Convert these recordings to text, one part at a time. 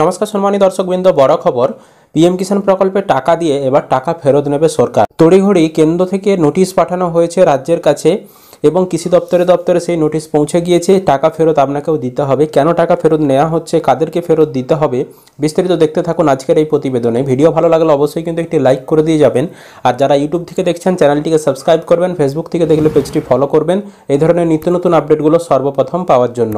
নমস্কার সম্মানী দর্শকবৃন্দ বড় খবর পিএম কিষাণ প্রকল্পে টাকা দিয়ে এবার টাকা ফেরত নেবে সরকার তড়িঘড়ি কেন্দ্র থেকে নোটিশ পাঠানো হয়েছে রাজ্যের কাছে এবং কৃষি দপ্তরে দপ্তরে সেই নোটিশ পৌঁছে গিয়েছে টাকা ফেরত আপনাকেও দিতে হবে কেন টাকা ফেরত নেওয়া হচ্ছে কাদেরকে ফেরত দিতে হবে বিস্তারিত দেখতে থাকুন আজকের এই প্রতিবেদনে ভিডিও ভালো লাগলে অবশ্যই কিন্তু একটি লাইক করে দিয়ে যাবেন আর যারা ইউটিউব থেকে দেখছেন চ্যানেলটিকে সাবস্ক্রাইব করবেন ফেসবুক থেকে দেখলে পেজটি ফলো করবেন এই ধরনের নিত্য নতুন আপডেটগুলো সর্বপ্রথম পাওয়ার জন্য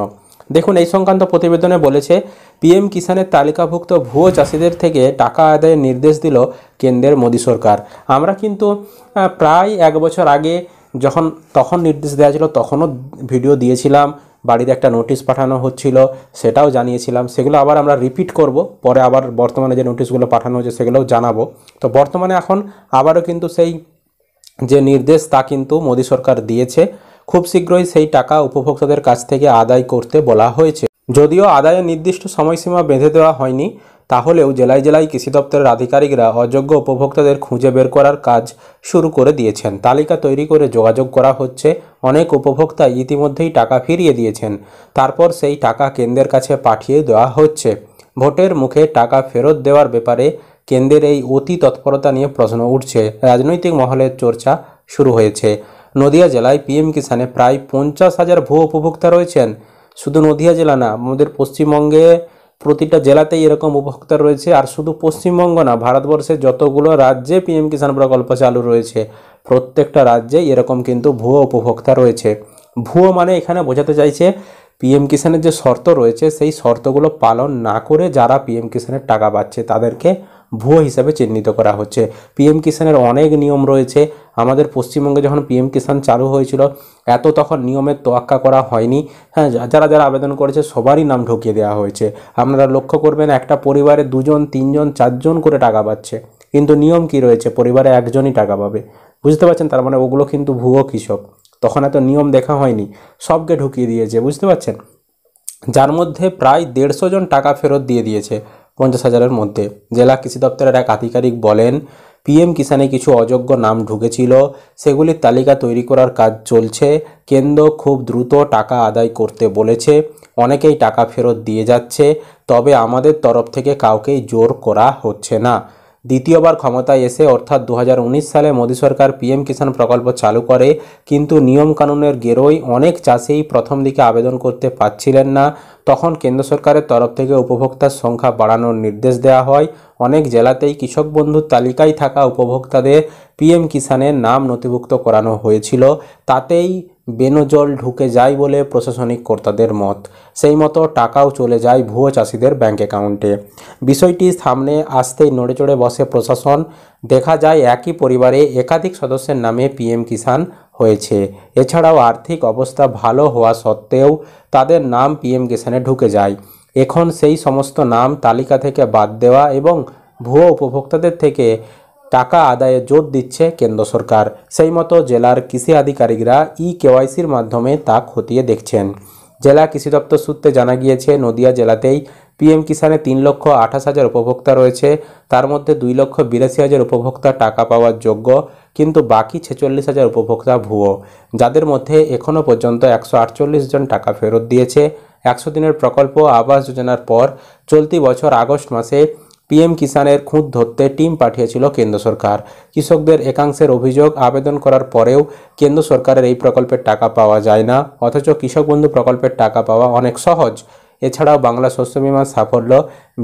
দেখুন এই সংক্রান্ত প্রতিবেদনে বলেছে পিএম কিষানের তালিকাভুক্ত ভুয়ো চাষিদের থেকে টাকা আদায়ের নির্দেশ দিল কেন্দ্রের মোদী সরকার আমরা কিন্তু প্রায় এক বছর আগে যখন তখন নির্দেশ দেওয়া ছিল তখনও ভিডিও দিয়েছিলাম বাড়িতে একটা নোটিশ পাঠানো হচ্ছিল সেটাও জানিয়েছিলাম সেগুলো আবার আমরা রিপিট করব পরে আবার বর্তমানে যে নোটিশগুলো পাঠানো হচ্ছে সেগুলোও জানাবো তো বর্তমানে এখন আবারও কিন্তু সেই যে নির্দেশ তা কিন্তু মোদী সরকার দিয়েছে খুব শীঘ্রই সেই টাকা উপভোক্তাদের কাছ থেকে আদায় করতে বলা হয়েছে যদিও আদায়ের নির্দিষ্ট সময়সীমা বেঁধে দেওয়া হয়নি তাহলেও জেলায় জেলায় কৃষি দপ্তরের আধিকারিকরা অযোগ্য উপভোক্তাদের খুঁজে বের করার কাজ শুরু করে দিয়েছেন তালিকা তৈরি করে যোগাযোগ করা হচ্ছে অনেক উপভোক্তা ইতিমধ্যেই টাকা ফিরিয়ে দিয়েছেন তারপর সেই টাকা কেন্দ্রের কাছে পাঠিয়ে দেওয়া হচ্ছে ভোটের মুখে টাকা ফেরত দেওয়ার ব্যাপারে কেন্দ্রের এই অতি তৎপরতা নিয়ে প্রশ্ন উঠছে রাজনৈতিক মহলের চর্চা শুরু হয়েছে নদিয়া জেলায় পিএম কিষানে প্রায় পঞ্চাশ হাজার ভূ উপভোক্তা রয়েছেন শুধু নদিয়া জেলা না আমাদের পশ্চিমবঙ্গে প্রতিটা জেলাতেই এরকম উপভোক্তা রয়েছে আর শুধু পশ্চিমবঙ্গ না ভারতবর্ষের যতগুলো রাজ্যে পিএম কিষাণ প্রকল্প চালু রয়েছে প্রত্যেকটা রাজ্যে এরকম কিন্তু ভুয়ো উপভোক্তা রয়েছে ভুয়ো মানে এখানে বোঝাতে চাইছে পিএম কিষাণের যে শর্ত রয়েছে সেই শর্তগুলো পালন না করে যারা পিএম কিষাণের টাকা পাচ্ছে তাদেরকে ভুয়ো হিসাবে চিহ্নিত করা হচ্ছে পিএম কিষানের অনেক নিয়ম রয়েছে আমাদের পশ্চিমবঙ্গে যখন পিএম কিষাণ চালু হয়েছিল এত তখন নিয়মের তোয়াক্কা করা হয়নি হ্যাঁ যারা যারা আবেদন করেছে সবারই নাম ঢুকিয়ে দেওয়া হয়েছে আপনারা লক্ষ্য করবেন একটা পরিবারে দুজন তিনজন চারজন করে টাকা পাচ্ছে কিন্তু নিয়ম কি রয়েছে পরিবারে একজনই টাকা পাবে বুঝতে পারছেন তার মানে ওগুলো কিন্তু ভুয়ো কৃষক তখন এত নিয়ম দেখা হয়নি সবকে ঢুকিয়ে দিয়েছে বুঝতে পারছেন যার মধ্যে প্রায় দেড়শো জন টাকা ফেরত দিয়ে দিয়েছে পঞ্চাশ হাজারের মধ্যে জেলা কৃষি দপ্তরের এক আধিকারিক বলেন পিএম কিষানে কিছু অযোগ্য নাম ঢুকেছিল সেগুলির তালিকা তৈরি করার কাজ চলছে কেন্দ্র খুব দ্রুত টাকা আদায় করতে বলেছে অনেকেই টাকা ফেরত দিয়ে যাচ্ছে তবে আমাদের তরফ থেকে কাউকেই জোর করা হচ্ছে না দ্বিতীয়বার ক্ষমতায় এসে অর্থাৎ দু সালে মোদী সরকার পিএম কিষাণ প্রকল্প চালু করে কিন্তু নিয়মকানুনের গেরোয় অনেক চাষিই প্রথম দিকে আবেদন করতে পারছিলেন না তখন কেন্দ্র সরকারের তরফ থেকে উপভোক্তার সংখ্যা বাড়ানোর নির্দেশ দেওয়া হয় অনেক জেলাতেই কৃষক বন্ধুর তালিকায় থাকা উপভোক্তাদের পিএম কিষাণের নাম নথিভুক্ত করানো হয়েছিল তাতেই বেনজল ঢুকে যায় বলে প্রশাসনিক কর্তাদের মত সেই মতো টাকাও চলে যায় ভুয়ো চাষিদের ব্যাঙ্ক অ্যাকাউন্টে বিষয়টি সামনে আসতেই নড়ে চড়ে বসে প্রশাসন দেখা যায় একই পরিবারে একাধিক সদস্যের নামে পিএম কিষাণ হয়েছে এছাড়াও আর্থিক অবস্থা ভালো হওয়া সত্ত্বেও তাদের নাম পিএম কিষানে ঢুকে যায় এখন সেই সমস্ত নাম তালিকা থেকে বাদ দেওয়া এবং ভুয়ো উপভোক্তাদের থেকে টাকা আদায়ে জোর দিচ্ছে কেন্দ্র সরকার সেই মতো জেলার কৃষি আধিকারিকরা ই কেওয়াইসির মাধ্যমে তা খতিয়ে দেখছেন জেলা কৃষি দপ্তর সূত্রে জানা গিয়েছে নদিয়া জেলাতেই পিএম কিষানে তিন লক্ষ আঠাশ হাজার উপভোক্তা রয়েছে তার মধ্যে দুই লক্ষ বিরাশি হাজার উপভোক্তা টাকা পাওয়ার যোগ্য কিন্তু বাকি ছেচল্লিশ হাজার উপভোক্তা ভুয়ো যাদের মধ্যে এখনও পর্যন্ত একশো আটচল্লিশ জন টাকা ফেরত দিয়েছে একশো দিনের প্রকল্প আবাস যোজনার পর চলতি বছর আগস্ট মাসে পিএম কিষাণের খুঁত ধরতে টিম পাঠিয়েছিল কেন্দ্র সরকার কৃষকদের একাংশের অভিযোগ আবেদন করার পরেও কেন্দ্র সরকারের এই প্রকল্পের টাকা পাওয়া যায় না অথচ কৃষক বন্ধু প্রকল্পের টাকা পাওয়া অনেক সহজ এছাড়াও বাংলা শস্য বিমার সাফল্য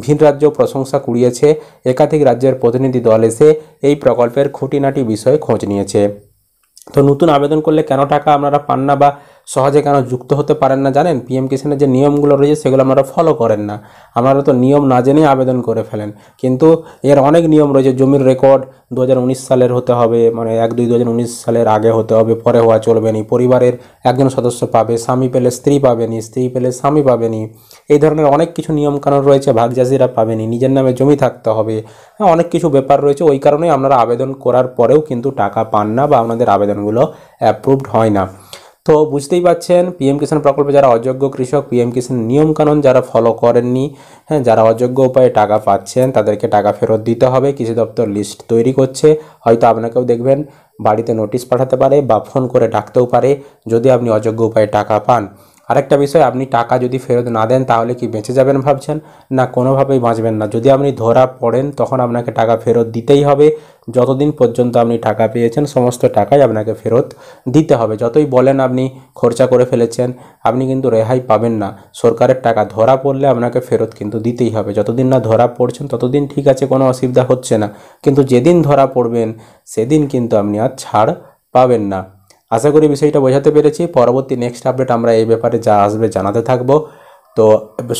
ভিন রাজ্য প্রশংসা কুড়িয়েছে একাধিক রাজ্যের প্রতিনিধি দল এসে এই প্রকল্পের খুঁটিনাটি বিষয়ে খোঁজ নিয়েছে তো নতুন আবেদন করলে কেন টাকা আপনারা পান না বা সহজে কেন যুক্ত হতে পারেন না জানেন পিএম কিষানের যে নিয়মগুলো রয়েছে সেগুলো আপনারা ফলো করেন না আপনারা তো নিয়ম না জেনে আবেদন করে ফেলেন কিন্তু এর অনেক নিয়ম রয়েছে জমির রেকর্ড দু সালের হতে হবে মানে এক দুই দু সালের আগে হতে হবে পরে হওয়া চলবে নি পরিবারের একজন সদস্য পাবে স্বামী পেলে স্ত্রী পাবেনি স্ত্রী পেলে স্বামী পাবেনি এই ধরনের অনেক কিছু নিয়মকানুন রয়েছে ভাগচাষিরা পাবেনি নিজের নামে জমি থাকতে হবে হ্যাঁ অনেক কিছু ব্যাপার রয়েছে ওই কারণেই আপনারা আবেদন করার পরেও কিন্তু টাকা পান না বা আপনাদের আবেদনগুলো অ্যাপ্রুভড হয় না তো বুঝতেই পাচ্ছেন পিএম কিষাণ প্রকল্পে যারা অযোগ্য কৃষক পিএম কিষাণ নিয়মকানুন যারা ফলো করেননি হ্যাঁ যারা অযোগ্য উপায়ে টাকা পাচ্ছেন তাদেরকে টাকা ফেরত দিতে হবে কৃষি দপ্তর লিস্ট তৈরি করছে হয়তো আপনাকেও দেখবেন বাড়িতে নোটিশ পাঠাতে পারে বা ফোন করে ডাকতেও পারে যদি আপনি অযোগ্য উপায়ে টাকা পান আরেকটা বিষয় আপনি টাকা যদি ফেরত না দেন তাহলে কি বেঁচে যাবেন ভাবছেন না কোনোভাবেই বাঁচবেন না যদি আপনি ধরা পড়েন তখন আপনাকে টাকা ফেরত দিতেই হবে যতদিন পর্যন্ত আপনি টাকা পেয়েছেন সমস্ত টাকাই আপনাকে ফেরত দিতে হবে যতই বলেন আপনি খরচা করে ফেলেছেন আপনি কিন্তু রেহাই পাবেন না সরকারের টাকা ধরা পড়লে আপনাকে ফেরত কিন্তু দিতেই হবে যতদিন না ধরা পড়ছেন ততদিন ঠিক আছে কোনো অসুবিধা হচ্ছে না কিন্তু যেদিন ধরা পড়বেন সেদিন কিন্তু আপনি আর ছাড় পাবেন না আশা করি বিষয়টা বোঝাতে পেরেছি পরবর্তী নেক্সট আপডেট আমরা এই ব্যাপারে যা আসবে জানাতে থাকব তো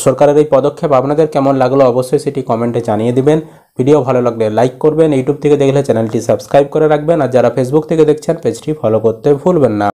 সরকারের এই পদক্ষেপ আপনাদের কেমন লাগলো অবশ্যই সেটি কমেন্টে জানিয়ে দিবেন ভিডিও ভালো লাগলে লাইক করবেন ইউটিউব থেকে দেখলে চ্যানেলটি সাবস্ক্রাইব করে রাখবেন আর যারা ফেসবুক থেকে দেখছেন পেজটি ফলো করতে ভুলবেন না